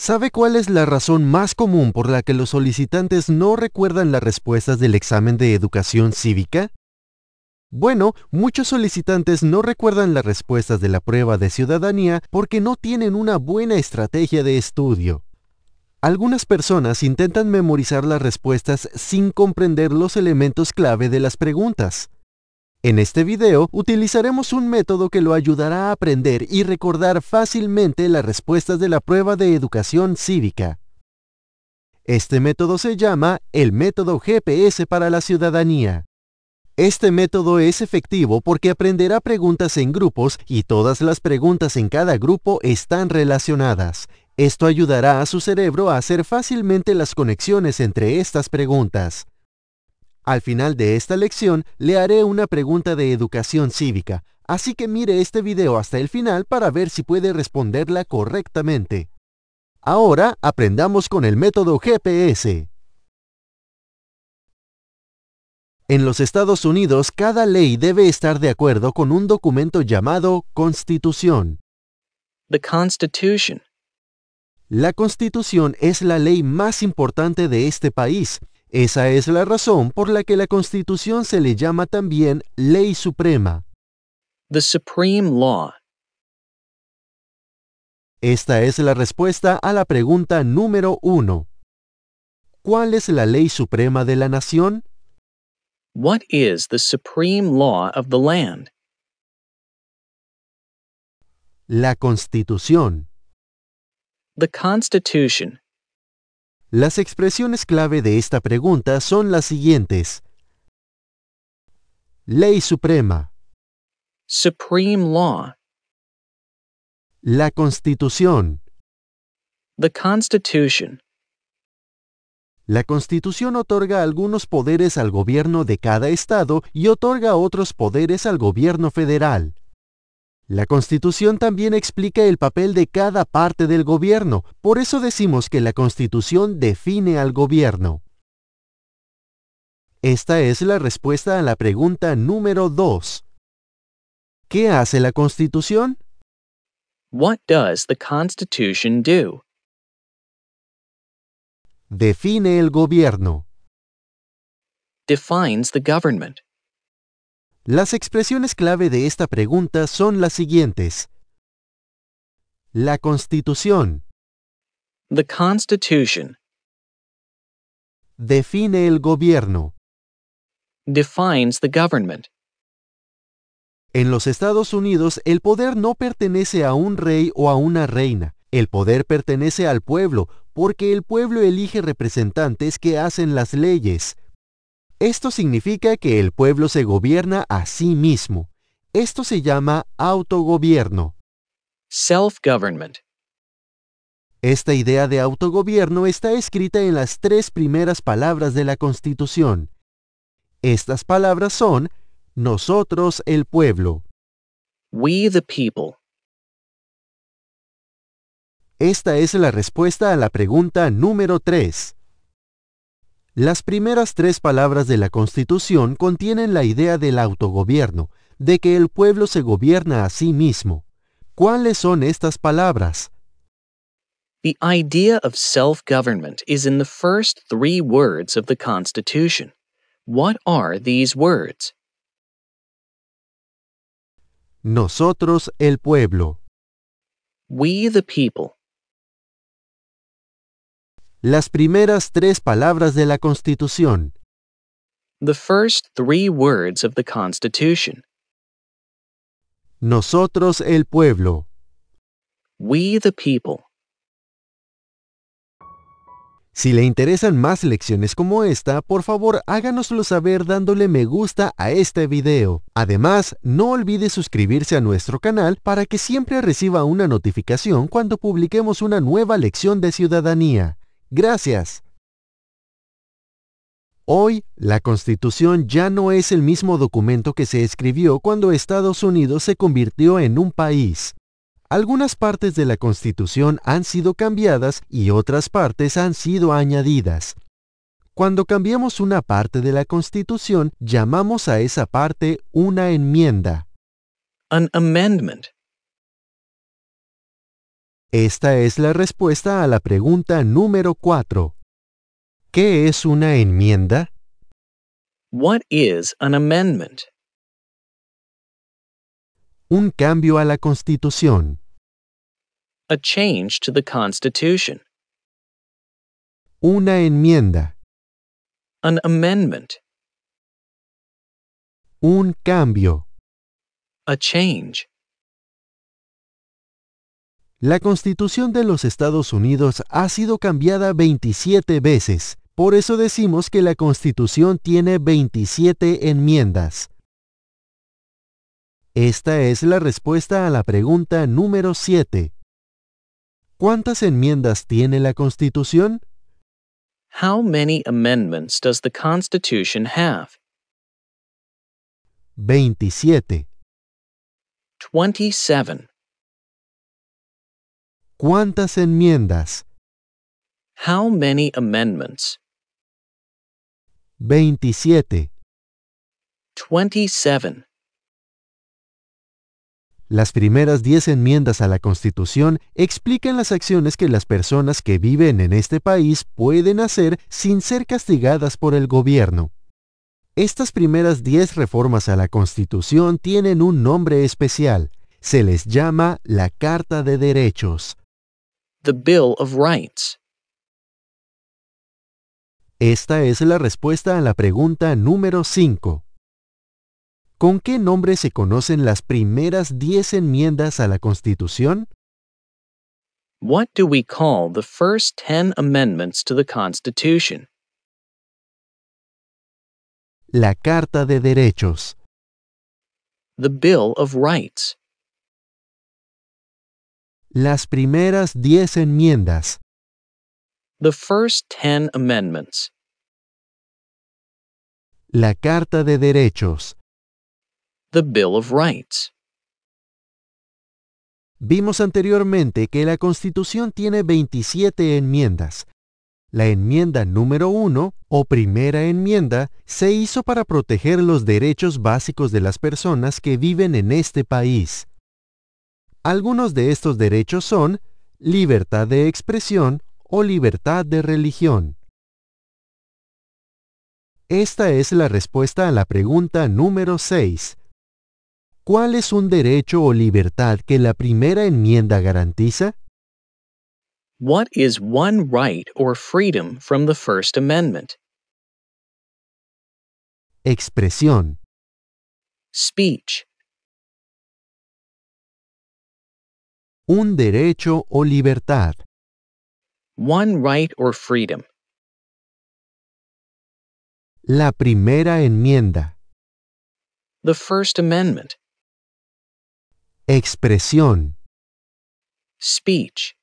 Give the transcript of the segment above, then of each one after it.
¿Sabe cuál es la razón más común por la que los solicitantes no recuerdan las respuestas del examen de educación cívica? Bueno, muchos solicitantes no recuerdan las respuestas de la prueba de ciudadanía porque no tienen una buena estrategia de estudio. Algunas personas intentan memorizar las respuestas sin comprender los elementos clave de las preguntas. En este video utilizaremos un método que lo ayudará a aprender y recordar fácilmente las respuestas de la prueba de educación cívica. Este método se llama el método GPS para la ciudadanía. Este método es efectivo porque aprenderá preguntas en grupos y todas las preguntas en cada grupo están relacionadas. Esto ayudará a su cerebro a hacer fácilmente las conexiones entre estas preguntas. Al final de esta lección le haré una pregunta de educación cívica, así que mire este video hasta el final para ver si puede responderla correctamente. Ahora aprendamos con el método GPS. En los Estados Unidos, cada ley debe estar de acuerdo con un documento llamado Constitución. La Constitución es la ley más importante de este país esa es la razón por la que la Constitución se le llama también ley suprema. The Supreme Law. Esta es la respuesta a la pregunta número uno. ¿Cuál es la ley suprema de la nación? What is the supreme law of the land? La Constitución. The Constitution. Las expresiones clave de esta pregunta son las siguientes. Ley Suprema. Supreme Law. La Constitución. Constitution. La Constitución otorga algunos poderes al gobierno de cada estado y otorga otros poderes al gobierno federal. La Constitución también explica el papel de cada parte del gobierno, por eso decimos que la Constitución define al gobierno. Esta es la respuesta a la pregunta número 2. ¿Qué hace la Constitución? What does the Constitution do? Define el gobierno. Defines the government. Las expresiones clave de esta pregunta son las siguientes. La Constitución. The Constitution. Define el gobierno. Defines the government. En los Estados Unidos, el poder no pertenece a un rey o a una reina. El poder pertenece al pueblo, porque el pueblo elige representantes que hacen las leyes. Esto significa que el pueblo se gobierna a sí mismo. Esto se llama autogobierno. Self-government. Esta idea de autogobierno está escrita en las tres primeras palabras de la Constitución. Estas palabras son nosotros el pueblo. We the people. Esta es la respuesta a la pregunta número 3. Las primeras tres palabras de la Constitución contienen la idea del autogobierno, de que el pueblo se gobierna a sí mismo. ¿Cuáles son estas palabras? The idea of self government is in the first three words of the Constitution. What are these words? Nosotros el pueblo. We the people. Las primeras tres palabras de la Constitución. The first three words of the Constitution. Nosotros el pueblo. We the people. Si le interesan más lecciones como esta, por favor háganoslo saber dándole me gusta a este video. Además, no olvide suscribirse a nuestro canal para que siempre reciba una notificación cuando publiquemos una nueva lección de ciudadanía. Gracias. Hoy, la Constitución ya no es el mismo documento que se escribió cuando Estados Unidos se convirtió en un país. Algunas partes de la Constitución han sido cambiadas y otras partes han sido añadidas. Cuando cambiamos una parte de la Constitución, llamamos a esa parte una enmienda. An amendment. Esta es la respuesta a la pregunta número cuatro. ¿Qué es una enmienda? What is an amendment? Un cambio a la Constitución. A change to the Constitution. Una enmienda. An amendment. Un cambio. A change. La Constitución de los Estados Unidos ha sido cambiada 27 veces, por eso decimos que la Constitución tiene 27 enmiendas. Esta es la respuesta a la pregunta número 7. ¿Cuántas enmiendas tiene la Constitución? How many amendments does the Constitution have? 27. 27. ¿Cuántas enmiendas? How many amendments? 27. 27. Las primeras 10 enmiendas a la Constitución explican las acciones que las personas que viven en este país pueden hacer sin ser castigadas por el gobierno. Estas primeras 10 reformas a la Constitución tienen un nombre especial. Se les llama la Carta de Derechos the Bill of Rights? Esta es la respuesta a la pregunta número 5. ¿Con qué nombre se conocen las primeras 10 enmiendas a la Constitución? What do we call the first 10 amendments to the Constitution? La Carta de Derechos. The Bill of Rights. Las primeras diez enmiendas. The first ten amendments. La Carta de Derechos. The Bill of Rights. Vimos anteriormente que la Constitución tiene 27 enmiendas. La enmienda número 1 o primera enmienda se hizo para proteger los derechos básicos de las personas que viven en este país. Algunos de estos derechos son libertad de expresión o libertad de religión. Esta es la respuesta a la pregunta número 6. ¿Cuál es un derecho o libertad que la primera enmienda garantiza? What is one right or freedom from the First Amendment? Expresión. Speech. un derecho o libertad. One right or freedom. La primera enmienda. The First Amendment. Expresión. Speech.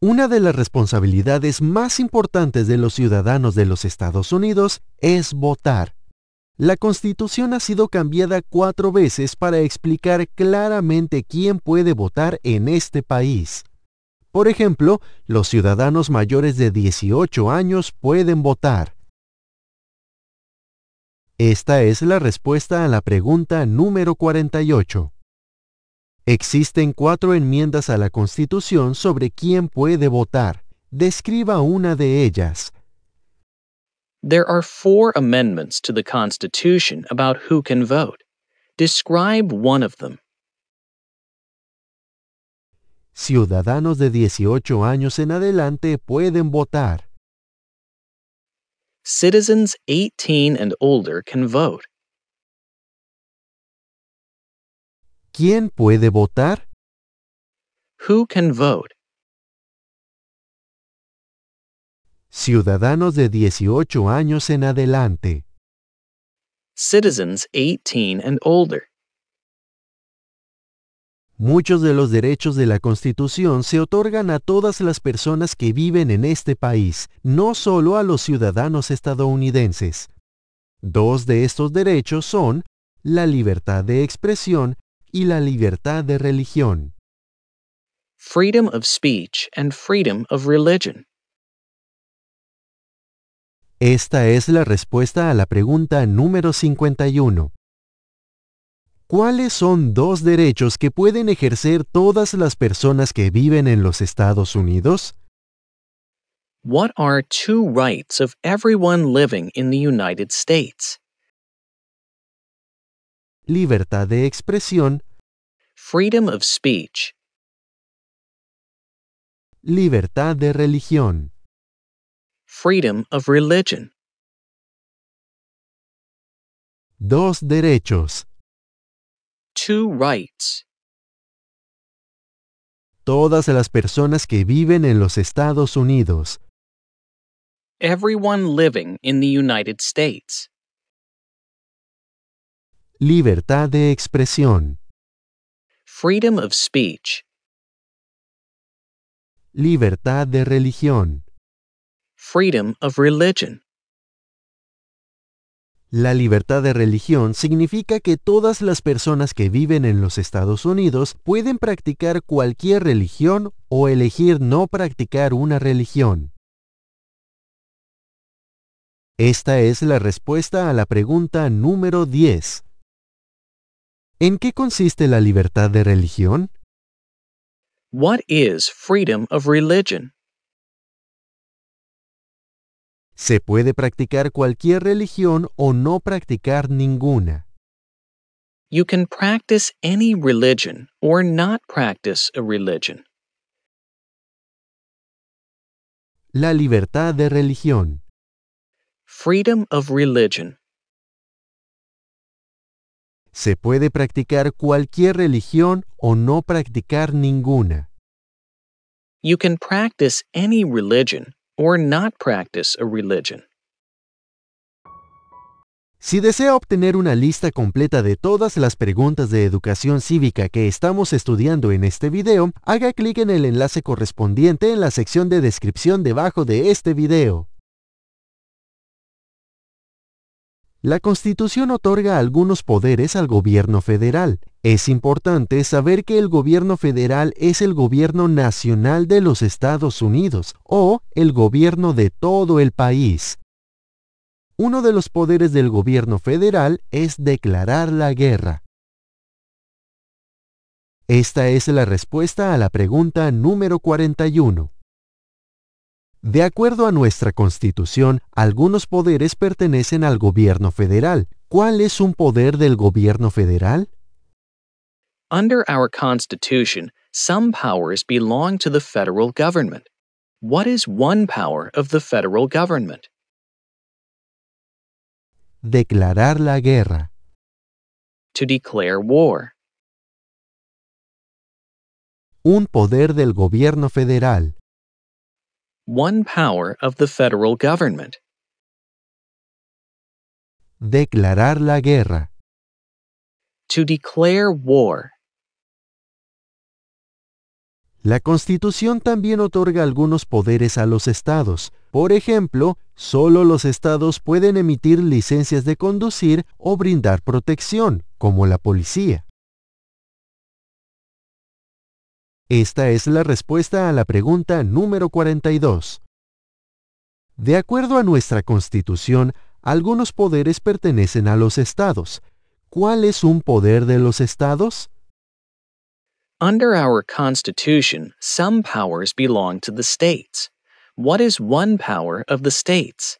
Una de las responsabilidades más importantes de los ciudadanos de los Estados Unidos es votar. La Constitución ha sido cambiada cuatro veces para explicar claramente quién puede votar en este país. Por ejemplo, los ciudadanos mayores de 18 años pueden votar. Esta es la respuesta a la pregunta número 48. Existen cuatro enmiendas a la Constitución sobre quién puede votar. Describa una de ellas. There are four amendments to the Constitution about who can vote. Describe one of them. Ciudadanos de 18 años en adelante pueden votar. Citizens 18 and older can vote. ¿Quién puede votar? Who can vote? Ciudadanos de 18 años en adelante. Citizens 18 and older. Muchos de los derechos de la Constitución se otorgan a todas las personas que viven en este país, no solo a los ciudadanos estadounidenses. Dos de estos derechos son la libertad de expresión y la libertad de religión. Freedom of speech and freedom of religion. Esta es la respuesta a la pregunta número 51. ¿Cuáles son dos derechos que pueden ejercer todas las personas que viven en los Estados Unidos? What are two rights of everyone living in the United States? Libertad de expresión. Freedom of speech. Libertad de religión. freedom of religion. Dos derechos. Two rights. Todas las personas que viven en los Estados Unidos. Everyone living in the United States. Libertad de expresión. Freedom of speech. Libertad de religión. freedom of religion. La libertad de religión significa que todas las personas que viven en los Estados Unidos pueden practicar cualquier religión o elegir no practicar una religión. Esta es la respuesta a la pregunta número 10. ¿En qué consiste la libertad de religión? What is freedom of religion? Se puede practicar cualquier religión o no practicar ninguna. You can practice any religion or not practice a religion. La libertad de religión. Freedom of religion. Se puede practicar cualquier religión o no practicar ninguna. You can practice any religion si desea obtener una lista completa de todas las preguntas de educación cívica que estamos estudiando en este video, haga clic en el enlace correspondiente en la sección de descripción debajo de este video. La Constitución otorga algunos poderes al gobierno federal. Es importante saber que el gobierno federal es el gobierno nacional de los Estados Unidos o el gobierno de todo el país. Uno de los poderes del gobierno federal es declarar la guerra. Esta es la respuesta a la pregunta número 41. De acuerdo a nuestra Constitución, algunos poderes pertenecen al gobierno federal. ¿Cuál es un poder del gobierno federal? Under our Constitution, some powers belong to the federal government. What is one power of the federal government? Declarar la guerra. To declare war. Un poder del gobierno federal one power of the federal government. Declarar la guerra. To declare war. La Constitución también otorga algunos poderes a los estados. Por ejemplo, solo los estados pueden emitir licencias de conducir o brindar protección, como la policía. Esta es la respuesta a la pregunta número 42. De acuerdo a nuestra Constitución, algunos poderes pertenecen a los estados. ¿Cuál es un poder de los estados? Under our Constitution, some powers belong to the states. What is one power of the states?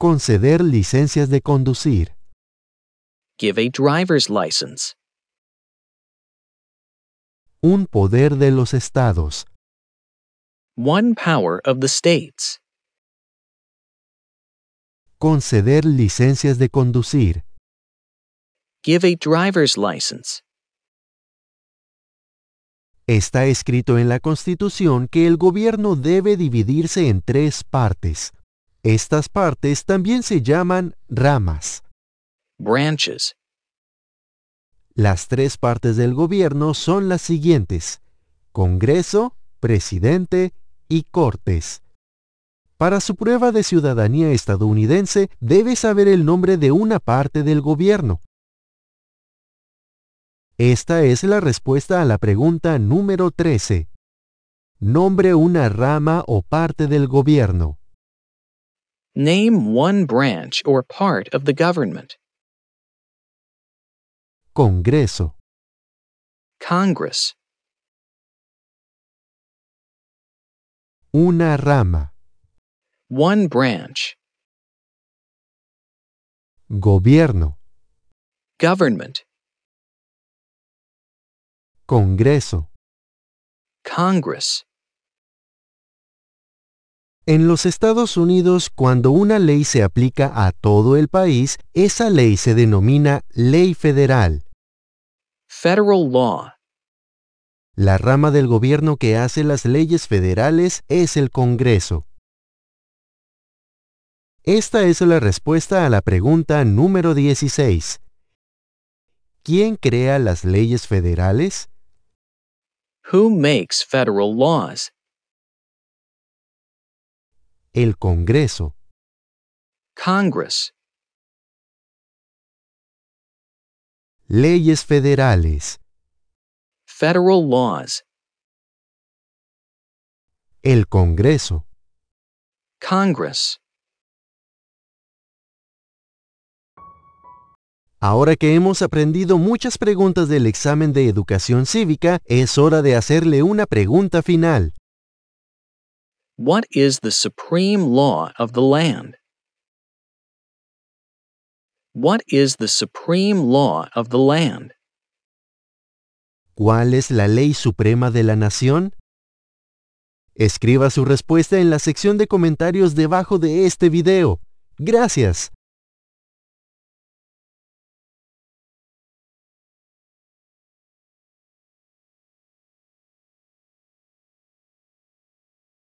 Conceder licencias de conducir. Give a driver's license. Un poder de los estados. One power of the states. Conceder licencias de conducir. Give a driver's license. Está escrito en la Constitución que el gobierno debe dividirse en tres partes. Estas partes también se llaman ramas. Branches. Las tres partes del gobierno son las siguientes, Congreso, Presidente y Cortes. Para su prueba de ciudadanía estadounidense debe saber el nombre de una parte del gobierno. Esta es la respuesta a la pregunta número 13. Nombre una rama o parte del gobierno. Name one branch or part of the government. Congreso. Congress. Una rama. One branch. Gobierno. Government. Congreso. Congress. En los Estados Unidos, cuando una ley se aplica a todo el país, esa ley se denomina ley federal federal law. La rama del gobierno que hace las leyes federales es el Congreso. Esta es la respuesta a la pregunta número 16. ¿Quién crea las leyes federales? Who makes federal laws? El Congreso. Congress. Leyes federales. Federal laws. El Congreso. Congress. Ahora que hemos aprendido muchas preguntas del examen de educación cívica, es hora de hacerle una pregunta final. What is the supreme law of the land? ¿Cuál es la ley suprema de la nación? Escriba su respuesta en la sección de comentarios debajo de este video. Gracias.